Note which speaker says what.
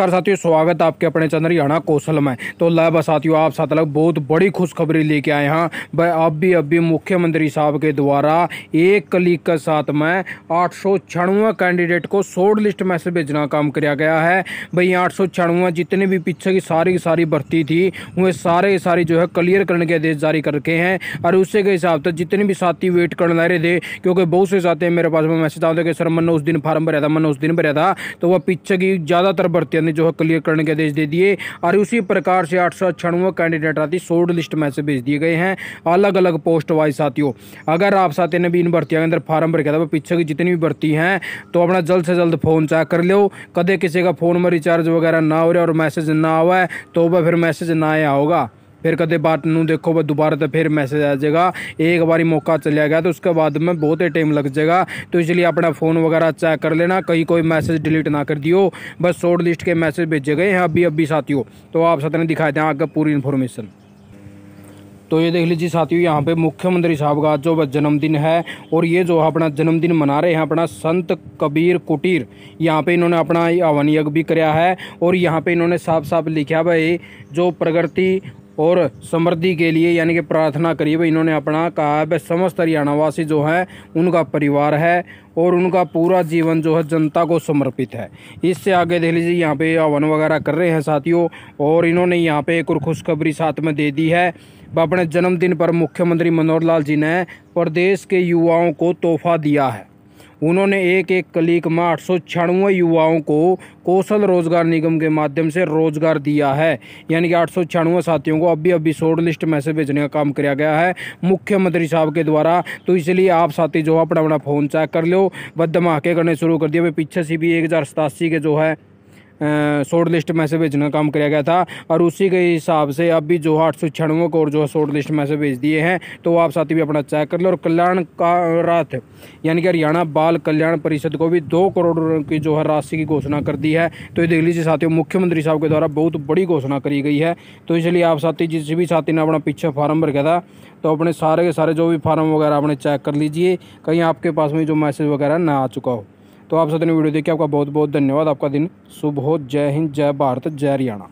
Speaker 1: नमस्कार साथियों स्वागत है आपके अपने चंद्रयाना कौशल में तो लाभ साथियों आप साथ लग बहुत बड़ी खुशखबरी लेके आए हैं भाई अब भी अभी मुख्यमंत्री साहब के द्वारा एक क्लिक के साथ में आठ सौ कैंडिडेट को शोर्ट लिस्ट में से भेजना काम किया गया है भाई आठ सौ जितने भी पीछे की सारी की सारी भर्ती थी वह सारे सारी जो है क्लियर करने के आदेश जारी कर रखे हैं और उसी के हिसाब से जितने भी साथी वेट कर रहे थे क्योंकि बहुत से साथी मेरे पास में मैसेज आते कि सर मैंने उस दिन फार्म भरा था मैंने उस दिन भरा था तो वह पीछे की ज़्यादातर भर्तियाँ ने जो है क्लियर करने के आदेश दे दिए और उसी प्रकार से आठ कैंडिडेट आती शोर्ट लिस्ट में से भेज दिए गए हैं अलग अलग पोस्ट वाइज साथियों अगर आप साथियों ने भी इन भर्तियों के अंदर फार्म भर के था पीछे की जितनी भी भर्ती हैं तो अपना जल्द से जल्द फ़ोन चेक कर लो कदे किसी का फ़ोन में रिचार्ज वगैरह ना हो रहा और मैसेज ना आवा तो वह फिर मैसेज ना आया होगा फिर कद बात नू देखो वह दोबारा तो फिर मैसेज आ जाएगा एक बारी मौका चलिया गया तो उसके बाद में बहुत ही टाइम लग जाएगा तो इसलिए अपना फ़ोन वगैरह चेक कर लेना कहीं कोई मैसेज डिलीट ना कर दियो बस शॉर्ट लिस्ट के मैसेज भेजे गए हैं अभी अभी साथियों तो आप साथ ने दिखाए थे आगे पूरी इन्फॉर्मेशन तो ये देख लीजिए साथियों यहाँ पे मुख्यमंत्री साहब का जो जन्मदिन है और ये जो अपना जन्मदिन मना रहे हैं अपना संत कबीर कुटीर यहाँ पे इन्होंने अपना हवन यज्ञ भी कराया है और यहाँ पे इन्होंने साफ साफ लिखा भाई जो प्रगति और समृद्धि के लिए यानी कि प्रार्थना करिए भाई इन्होंने अपना कहा है भाई समस्त हरियाणावासी जो है उनका परिवार है और उनका पूरा जीवन जो है जनता को समर्पित है इससे आगे देख लीजिए यहाँ पे हवन वगैरह कर रहे हैं साथियों और इन्होंने यहाँ पे एक और खुशखबरी साथ में दे दी है अपने जन्मदिन पर मुख्यमंत्री मनोहर लाल जी ने प्रदेश के युवाओं को तोहफा दिया है उन्होंने एक एक कलीक में आठ सौ छियानवे युवाओं को कौशल रोजगार निगम के माध्यम से रोजगार दिया है यानी कि आठ सौ छियानवे साथियों को अभी अभी शॉर्ट लिस्ट में से भेजने का काम किया गया है मुख्यमंत्री साहब के द्वारा तो इसलिए आप साथी जो है अपना अपना फ़ोन चेक कर लो बद धमाके करने शुरू कर दिए पीछे से भी एक के जो है शॉर्ट लिस्ट में से भेजना काम किया गया था और उसी के हिसाब से अब भी जो आठ सौ छियानवे कोर जो है शॉर्ट लिस्ट में से भेज दिए हैं तो आप साथी भी अपना चेक कर लो और कल्याण का रात यानी कि हरियाणा बाल कल्याण परिषद को भी दो करोड़ की जो है राशि की घोषणा कर दी है तो ये देख लीजिए साथियों मुख्यमंत्री साहब के द्वारा बहुत बड़ी घोषणा करी गई है तो इसलिए आप साथी जिस भी साथी ने अपना पीछे फार्म भर गया था तो अपने सारे के सारे जो भी फार्म वगैरह अपने चेक कर लीजिए कहीं आपके पास में जो मैसेज वगैरह ना आ चुका हो तो आप सबने वीडियो देखिए आपका बहुत बहुत धन्यवाद आपका दिन शुभ हो जय हिंद जय भारत जय हरियाणा